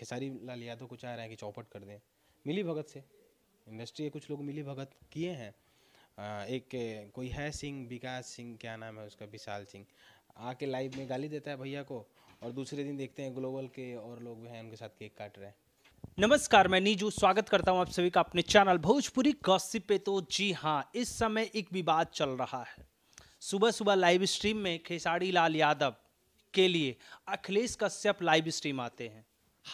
खेसारी लाल यादव को चाह रहे हैं कि चौपट कर दें मिली भगत से इंडस्ट्री के कुछ लोग मिली भगत किए हैं एक कोई है सिंह विकास सिंह क्या नाम है उसका विशाल सिंह आके लाइव में गाली देता है भैया को और दूसरे दिन देखते हैं ग्लोबल के और लोग भी हैं उनके साथ केक काट रहे हैं नमस्कार मैं नीजू स्वागत करता हूं आप सभी का अपने चैनल भोजपुरी गॉसिप पे तो जी हां इस समय एक विवाद चल रहा है सुबह सुबह लाइव स्ट्रीम में खेसारी लाल यादव के लिए अखिलेश कश्यप लाइव स्ट्रीम आते हैं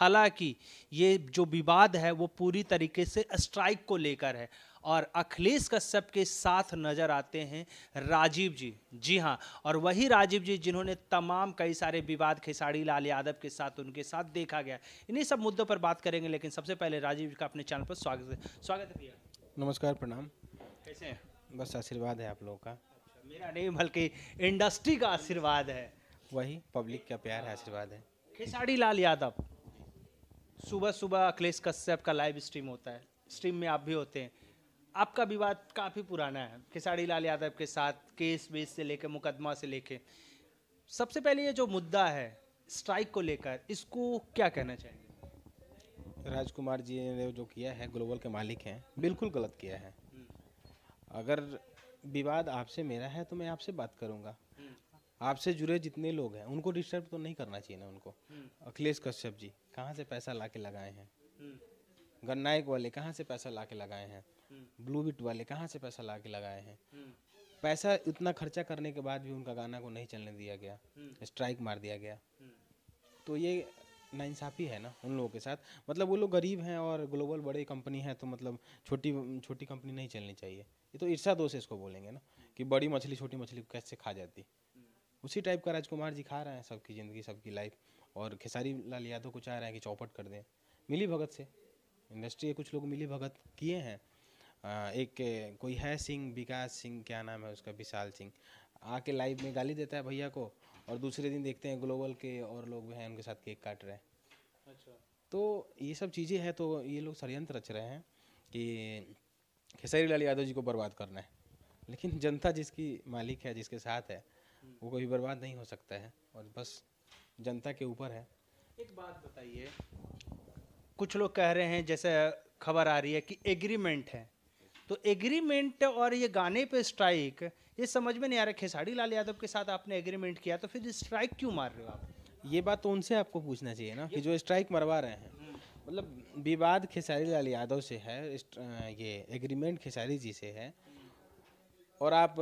हालांकि ये जो विवाद है वो पूरी तरीके से स्ट्राइक को लेकर है और अखिलेश कश्यप के साथ नज़र आते हैं राजीव जी जी हाँ और वही राजीव जी जिन्होंने तमाम कई सारे विवाद खेसारी लाल यादव के साथ उनके साथ देखा गया इन्हीं सब मुद्दों पर बात करेंगे लेकिन सबसे पहले राजीव जी का अपने चैनल पर स्वागत है स्वागत है भैया नमस्कार प्रणाम कैसे हैं बस आशीर्वाद है आप लोगों का अच्छा, मेरा नहीं बल्कि इंडस्ट्री का आशीर्वाद है वही पब्लिक का प्यार है आशीर्वाद है खेसारी लाल यादव सुबह सुबह अखिलेश कश्यप का लाइव स्ट्रीम होता है स्ट्रीम में आप भी होते हैं आपका विवाद काफ़ी पुराना है खेसारी लाल यादव के साथ केस बेस से लेकर मुकदमा से लेकर सबसे पहले ये जो मुद्दा है स्ट्राइक को लेकर इसको क्या कहना चाहिए राजकुमार जी ने जो किया है ग्लोबल के मालिक हैं बिल्कुल गलत किया है हम्म। अगर विवाद आपसे मेरा है तो मैं आपसे बात करूंगा आपसे जुड़े जितने लोग हैं उनको डिस्टर्ब तो नहीं करना चाहिए ना उनको हम्म। अखिलेश कश्यप जी कहाँ से पैसा ला के लगाए हैं हम्म। गन्नायक वाले कहाँ से पैसा ला के लगाए हैं हम्म। ब्लू बिट वाले कहाँ से पैसा ला के लगाए हैं पैसा इतना खर्चा करने के बाद भी उनका गाना को नहीं चलने दिया गया स्ट्राइक मार दिया गया तो ये नाइंसाफ़ी है ना उन लोगों के साथ मतलब वो लोग गरीब हैं और ग्लोबल बड़ी कंपनी है तो मतलब छोटी छोटी कंपनी नहीं चलनी चाहिए ये तो ईर्षा दोष इसको बोलेंगे ना कि बड़ी मछली छोटी मछली कैसे खा जाती उसी टाइप का राजकुमार जी खा रहे हैं सबकी ज़िंदगी सबकी लाइफ और खेसारी लाल यादव को चाह रहे हैं कि चौपट कर दें मिली भगत से इंडस्ट्री के कुछ लोग मिली भगत किए हैं एक कोई है सिंह विकास सिंह क्या नाम है उसका विशाल सिंह आके लाइव में गाली देता है भैया को और दूसरे दिन देखते हैं ग्लोबल के और लोग भी हैं उनके साथ केक काट रहे हैं अच्छा तो ये सब चीज़ें हैं तो ये लोग षडयंत्र रच रहे हैं कि खेसारी लाल यादव जी को बर्बाद करना है लेकिन जनता जिसकी मालिक है जिसके साथ है वो कभी बर्बाद नहीं हो सकता है और बस जनता के ऊपर है एक बात बताइए कुछ लोग कह रहे हैं जैसे खबर आ रही है कि एग्रीमेंट है तो एग्रीमेंट और ये गाने पे स्ट्राइक ये समझ में नहीं आ रहा खेसारी लाल यादव के साथ आपने एग्रीमेंट किया तो फिर स्ट्राइक क्यों मार रहे हो आप ये बात तो उनसे आपको पूछना चाहिए ना कि जो स्ट्राइक मरवा रहे हैं हम्म। मतलब विवाद खेसारी लाल यादव से है ये एग्रीमेंट खेसारी जी से है और आप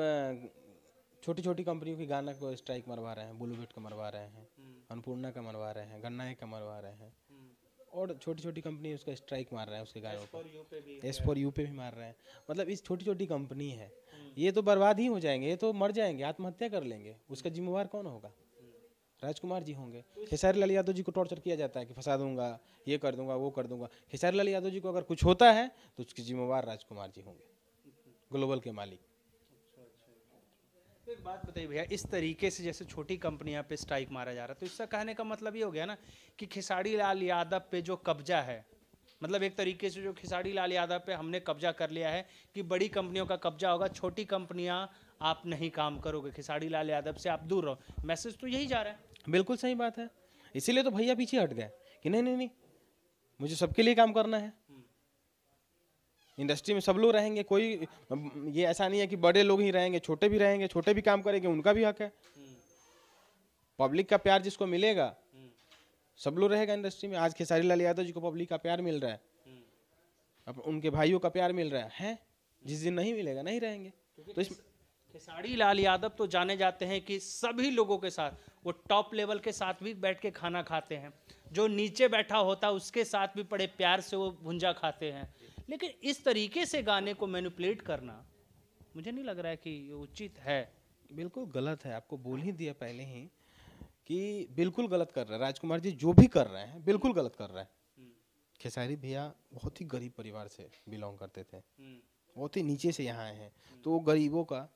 छोटी छोटी कंपनियों के गाना को स्ट्राइक मरवा रहे हैं बुलूबेट का मरवा रहे हैं हम्म। अन्नपूर्णा का मरवा रहे हैं गन्नाए का मरवा रहे हैं हम्म। और छोटी छोटी कंपनी उसका स्ट्राइक मार रहे हैं उसके गानों पर एस फॉर यू पे भी मार रहे हैं मतलब इस छोटी छोटी कंपनी है हम्म। ये तो बर्बाद ही हो जाएंगे ये तो मर जाएंगे आत्महत्या कर लेंगे उसका जिम्मेवार कौन होगा राजकुमार जी होंगे तो खेसारी लाल यादव जी को टॉर्चर किया जाता है कि फंसा दूंगा ये कर दूंगा वो कर दूंगा खेसारी लाल यादव जी को अगर कुछ होता है तो उसकी जिम्मेवार राजकुमार जी होंगे ग्लोबल के मालिक बात बताइए भैया इस तरीके से जैसे छोटी कंपनियां पे स्ट्राइक मारा जा रहा है तो इसका कहने का मतलब ये हो गया ना कि खिसाड़ी लाल यादव पे जो कब्जा है मतलब एक तरीके से जो खिसाड़ी लाल यादव पे हमने कब्जा कर लिया है कि बड़ी कंपनियों का कब्जा होगा छोटी कंपनियां आप नहीं काम करोगे खिसाड़ी लाल यादव से आप दूर रहो मैसेज तो यही जा रहा है बिल्कुल सही बात है इसीलिए तो भैया पीछे हट गए कि नहीं नहीं नहीं मुझे सबके लिए काम करना है इंडस्ट्री में सब लोग रहेंगे कोई ये ऐसा नहीं है कि बड़े लोग ही रहेंगे छोटे भी रहेंगे छोटे भी काम करेंगे उनका भी हक है पब्लिक का प्यार जिसको मिलेगा सब लोग रहेगा इंडस्ट्री में आज खेसारी लाल यादव जी को पब्लिक का प्यार मिल रहा है अब उनके भाइयों का प्यार मिल रहा है, है? जिस दिन नहीं मिलेगा नहीं रहेंगे तो इस खेसारी लाल यादव तो जाने जाते हैं कि सभी लोगों के साथ वो टॉप लेवल के साथ भी बैठ के खाना खाते हैं जो नीचे बैठा होता है उसके साथ भी बड़े प्यार से वो भुंजा खाते हैं लेकिन इस तरीके से गाने को मैनुपलेट करना मुझे नहीं लग रहा है कि ये उचित है बिल्कुल गलत है आपको बोल ही दिया पहले ही कि बिल्कुल गलत कर रहा है राजकुमार जी जो भी कर रहे हैं बिल्कुल गलत कर रहे हैं हम्म। खेसारी भैया बहुत ही गरीब परिवार से बिलोंग करते थे हम्म। बहुत ही नीचे से यहाँ आए हैं हम्म। तो वो गरीबों का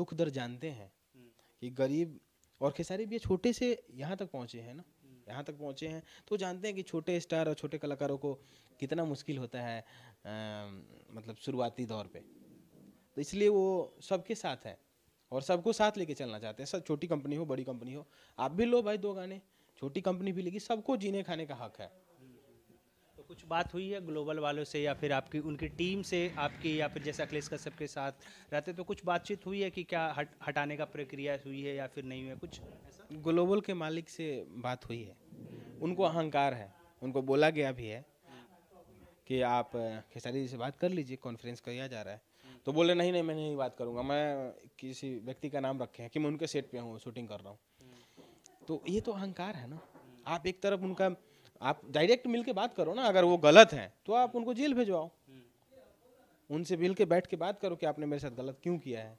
दुख दर जानते हैं कि गरीब और खेसारी भैया छोटे से यहाँ तक पहुँचे हैं ना यहाँ तक पहुँचे हैं तो जानते हैं कि छोटे स्टार और छोटे कलाकारों को कितना मुश्किल होता है आ, मतलब शुरुआती दौर पे तो इसलिए वो सबके साथ है और सबको साथ लेके चलना चाहते हैं सब छोटी कंपनी हो बड़ी कंपनी हो आप भी लो भाई दो गाने छोटी कंपनी भी लेगी सबको जीने खाने का हक है कुछ बात हुई है ग्लोबल वालों से या फिर आपकी उनकी टीम से आपकी या फिर जैसे अखिलेश कश्यप के साथ रहते तो कुछ बातचीत हुई है कि क्या हट हटाने का प्रक्रिया हुई है या फिर नहीं हुई है कुछ ग्लोबल के मालिक से बात हुई है उनको अहंकार है उनको बोला गया भी है कि आप खेसारी जी से बात कर लीजिए कॉन्फ्रेंस किया जा रहा है तो बोले नहीं नहीं मैं नहीं बात करूँगा मैं किसी व्यक्ति का नाम रखे हैं कि मैं उनके सेट पे हूँ शूटिंग कर रहा हूँ तो ये तो अहंकार है ना आप एक तरफ उनका आप डायरेक्ट मिल के बात करो ना अगर वो गलत है तो आप उनको जेल भेजवाओ उनसे मिल के बैठ के बात करो कि आपने मेरे साथ गलत क्यों किया है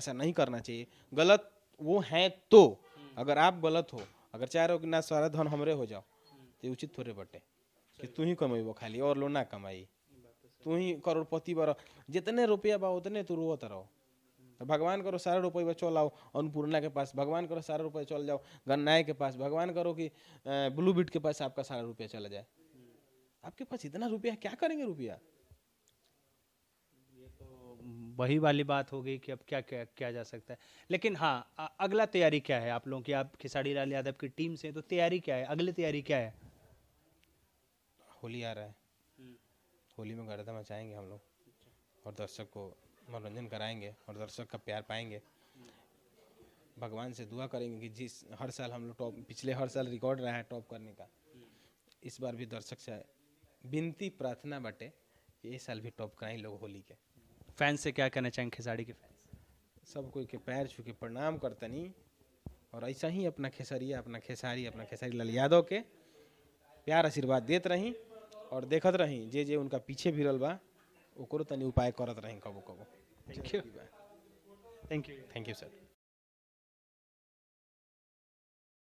ऐसा नहीं करना चाहिए गलत वो है तो अगर आप गलत हो अगर चाह रहे हो कि ना सारा धन हमरे हो जाओ तो उचित थोड़े बटे कि तू ही कमाई वो खाली और लो ना कमाई तू ही करोड़पति बड़ जितने रुपया बा उतने तू रोता रहो तो भगवान करो सारा रुपये चल आओ अन्नपूर्णा के पास भगवान करो सारा रुपये चल जाओ गन्नाए के पास भगवान करो कि ब्लू बीट के पास आपका सारा रुपया चला जाए आपके पास इतना रुपया क्या करेंगे रुपया तो वही वाली बात हो गई कि अब क्या क्या क्या जा सकता है लेकिन हाँ अगला तैयारी क्या है आप लोगों की आप खिसाड़ी लाल यादव की टीम से तो तैयारी क्या है अगली तैयारी क्या है होली आ रहा है होली में गर्दा मचाएंगे हम लोग और दर्शक को मनोरंजन कराएंगे और दर्शक का प्यार पाएंगे भगवान से दुआ करेंगे कि जिस हर साल हम लोग टॉप पिछले हर साल रिकॉर्ड रहा है टॉप करने का इस बार भी दर्शक से विनती प्रार्थना बटे कि इस साल भी टॉप कराएं लोग होली के फैंस से क्या कहना चाहेंगे खेसारी के फैंस सब कोई के पैर छू के प्रणाम करतनी और ऐसा ही अपना खेसरिया अपना खेसारी अपना खेसारी लाल यादव के प्यार आशीर्वाद देते रहें और देखत रहें जे जे उनका पीछे भिड़ल बा ओकरो तनी उपाय करत रहें, कबो कबो thank you thank you thank you sir